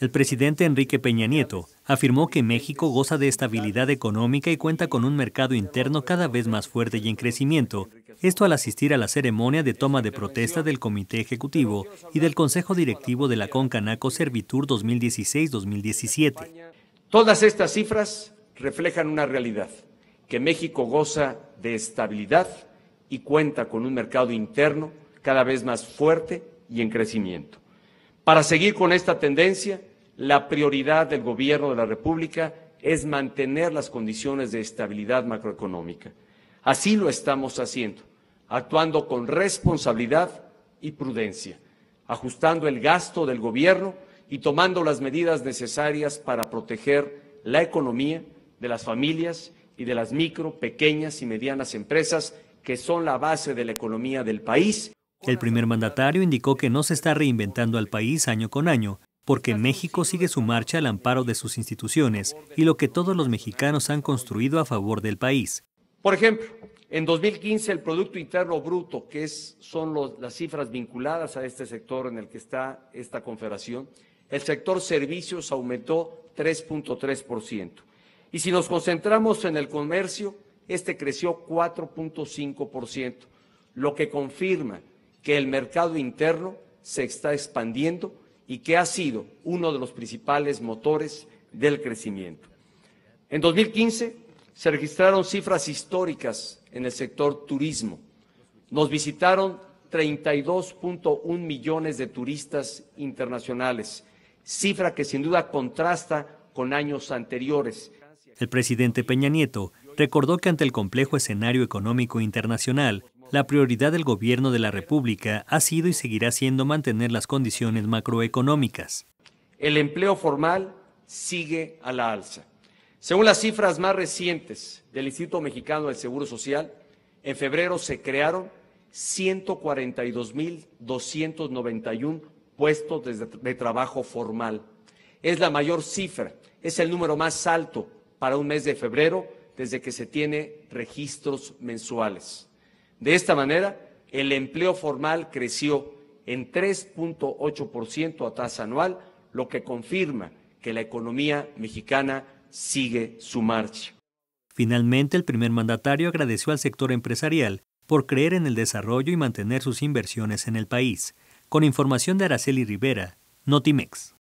El presidente Enrique Peña Nieto afirmó que México goza de estabilidad económica y cuenta con un mercado interno cada vez más fuerte y en crecimiento. Esto al asistir a la ceremonia de toma de protesta del Comité Ejecutivo y del Consejo Directivo de la Concanaco Servitur 2016-2017. Todas estas cifras reflejan una realidad, que México goza de estabilidad y cuenta con un mercado interno cada vez más fuerte y en crecimiento. Para seguir con esta tendencia, la prioridad del Gobierno de la República es mantener las condiciones de estabilidad macroeconómica. Así lo estamos haciendo, actuando con responsabilidad y prudencia, ajustando el gasto del Gobierno y tomando las medidas necesarias para proteger la economía de las familias y de las micro, pequeñas y medianas empresas que son la base de la economía del país. El primer mandatario indicó que no se está reinventando al país año con año, porque México sigue su marcha al amparo de sus instituciones y lo que todos los mexicanos han construido a favor del país. Por ejemplo, en 2015 el Producto Interno Bruto, que es, son las cifras vinculadas a este sector en el que está esta confederación, el sector servicios aumentó 3.3%. Y si nos concentramos en el comercio, este creció 4.5%, lo que confirma que el mercado interno se está expandiendo y que ha sido uno de los principales motores del crecimiento. En 2015 se registraron cifras históricas en el sector turismo. Nos visitaron 32.1 millones de turistas internacionales, cifra que sin duda contrasta con años anteriores. El presidente Peña Nieto recordó que ante el complejo escenario económico internacional, la prioridad del Gobierno de la República ha sido y seguirá siendo mantener las condiciones macroeconómicas. El empleo formal sigue a la alza. Según las cifras más recientes del Instituto Mexicano del Seguro Social, en febrero se crearon 142.291 puestos de, trabajo formal. Es la mayor cifra, es el número más alto para un mes de febrero desde que se tiene registros mensuales. De esta manera, el empleo formal creció en 3.8% a tasa anual, lo que confirma que la economía mexicana sigue su marcha. Finalmente, el primer mandatario agradeció al sector empresarial por creer en el desarrollo y mantener sus inversiones en el país. Con información de Araceli Rivera, Notimex.